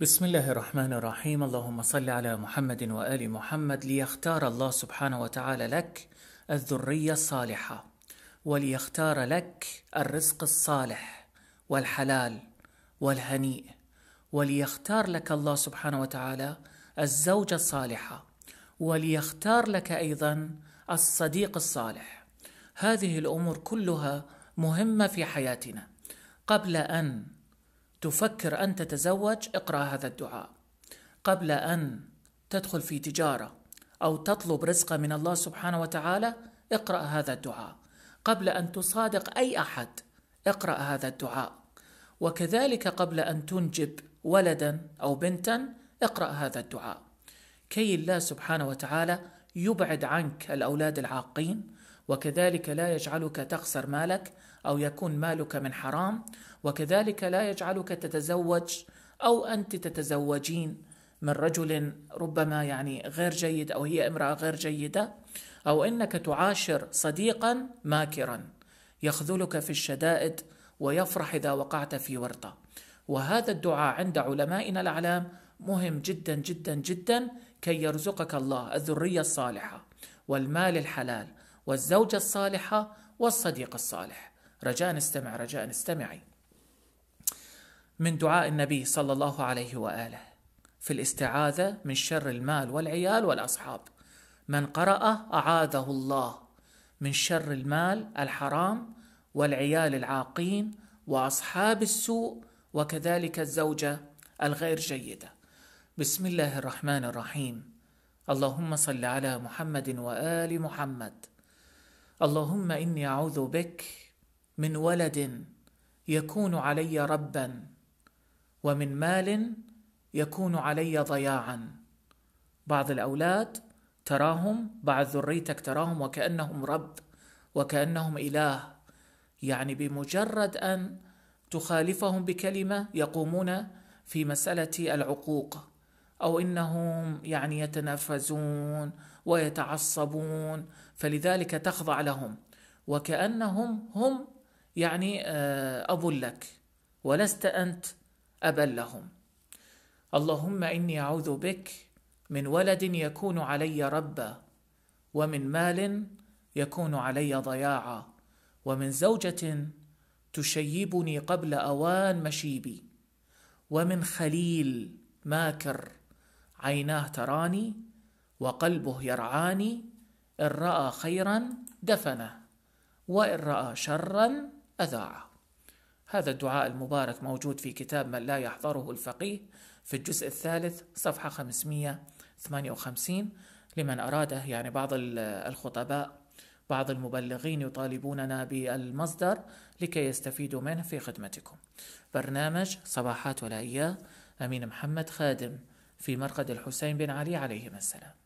بسم الله الرحمن الرحيم اللهم صل على محمد وآل محمد ليختار الله سبحانه وتعالى لك الذرية الصالحة وليختار لك الرزق الصالح والحلال والهنيء وليختار لك الله سبحانه وتعالى الزوجة الصالحة وليختار لك أيضا الصديق الصالح هذه الأمور كلها مهمة في حياتنا قبل أن تفكر أن تتزوج اقرأ هذا الدعاء قبل أن تدخل في تجارة أو تطلب رزق من الله سبحانه وتعالى اقرأ هذا الدعاء قبل أن تصادق أي أحد اقرأ هذا الدعاء وكذلك قبل أن تنجب ولدا أو بنتا اقرأ هذا الدعاء كي الله سبحانه وتعالى يبعد عنك الأولاد العاقين وكذلك لا يجعلك تخسر مالك أو يكون مالك من حرام وكذلك لا يجعلك تتزوج أو أنت تتزوجين من رجل ربما يعني غير جيد أو هي امرأة غير جيدة أو أنك تعاشر صديقا ماكرا يخذلك في الشدائد ويفرح إذا وقعت في ورطة وهذا الدعاء عند علمائنا الأعلام مهم جدا جدا جدا كي يرزقك الله الذرية الصالحة والمال الحلال والزوجة الصالحة والصديق الصالح رجاء استمع رجاء استمعي من دعاء النبي صلى الله عليه وآله في الاستعاذة من شر المال والعيال والأصحاب من قرأه أعاذه الله من شر المال الحرام والعيال العاقين وأصحاب السوء وكذلك الزوجة الغير جيدة بسم الله الرحمن الرحيم اللهم صل على محمد وآل محمد اللهم اني اعوذ بك من ولد يكون علي ربا ومن مال يكون علي ضياعا بعض الاولاد تراهم بعد ذريتك تراهم وكانهم رب وكانهم اله يعني بمجرد ان تخالفهم بكلمه يقومون في مساله العقوق او انهم يعني يتنافسون ويتعصبون فلذلك تخضع لهم وكأنهم هم يعني آه، أب لك ولست أنت أبا لهم اللهم إني أعوذ بك من ولد يكون علي ربا ومن مال يكون علي ضياعا ومن زوجة تشيبني قبل أوان مشيبي ومن خليل ماكر عيناه تراني وقلبه يرعاني إن رأى خيرا دفنه وإن رأى شرا أذاعه هذا الدعاء المبارك موجود في كتاب من لا يحضره الفقيه في الجزء الثالث صفحة 558 لمن أراده يعني بعض الخطباء بعض المبلغين يطالبوننا بالمصدر لكي يستفيدوا منه في خدمتكم برنامج صباحات ولاية أمين محمد خادم في مرقد الحسين بن علي عليهما السلام